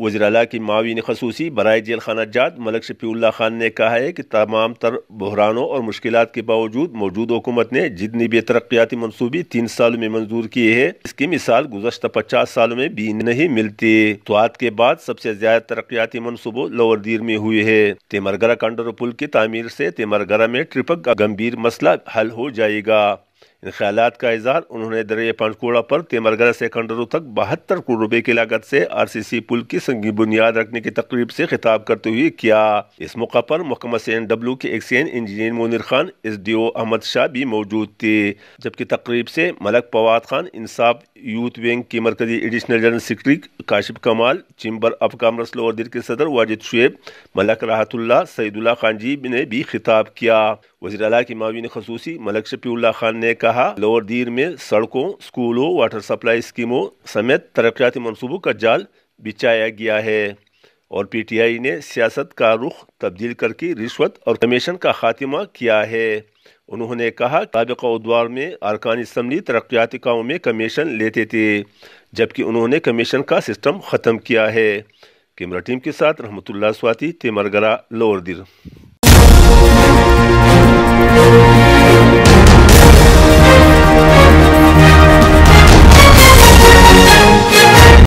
वजराला की मावीन खसूसी बरए जेल खाना जात मलक शफील्ला खान ने कहा है कि तमाम तर बहरानों और मुश्किल के बावजूद मौजूद हुकूमत ने जितनी भी तरक्याती मनसूबे तीन साल में मंजूर किए हैं इसकी मिसाल गुजशत पचास सालों में भी नहीं मिलती आज के बाद सबसे ज्यादा तरक्याती मनसूबों लोअर दीर में हुए है तेमरगरा कंडर पुल की तमीर ऐसी तेमरगरा में ट्रिपक का गंभीर मसला हल हो जाएगा इन ख्याल का इजहार उन्होंने दरिया पंचकूड़ा पर तेमरगढ़ से खंडरू तक बहत्तर करोड़ रुपए की लागत से आर सी सी पुल की संगी बुनियाद रखने की तकरीब से खिताब करते हुए किया इस मौका पर मोहम्मद सी एन डब्ल्यू के एक XEN engineer Monir Khan S D O Ahmad Shah भी मौजूद थे जबकि तकरीब से मलक पवाद खान इंसाफ यूथ विंग के मरकजी एडिशनल जनरल सेक्रेटरी काशिप कमाल चैम्बर ऑफ कामर्स लोअर दिल के सदर वाजिद शुएब मलक राहतुल्ला सईदुल्ला खान जी ने भी खिताब किया वजी अला की मावीन खसूसी मलक शफील्ला खान ने कहा लोअर दीर में सड़कों स्कूलों वाटर सप्लाई स्कीमों समेत तरक्याती मनसूबों का जाल बिछाया गया है और पी टी आई ने सियासत का रुख तब्दील करके रिश्वत और कमीशन का खात्मा किया है उन्होंने कहा सबका उद्वार में अरकान इसम्बली तरक्याती कामों में कमीशन लेते थे जबकि उन्होंने कमीशन का सिस्टम ख़त्म किया है कैमरा टीम के साथ रहमतुल्ला स्वाति तेमरगरा लोअर दिर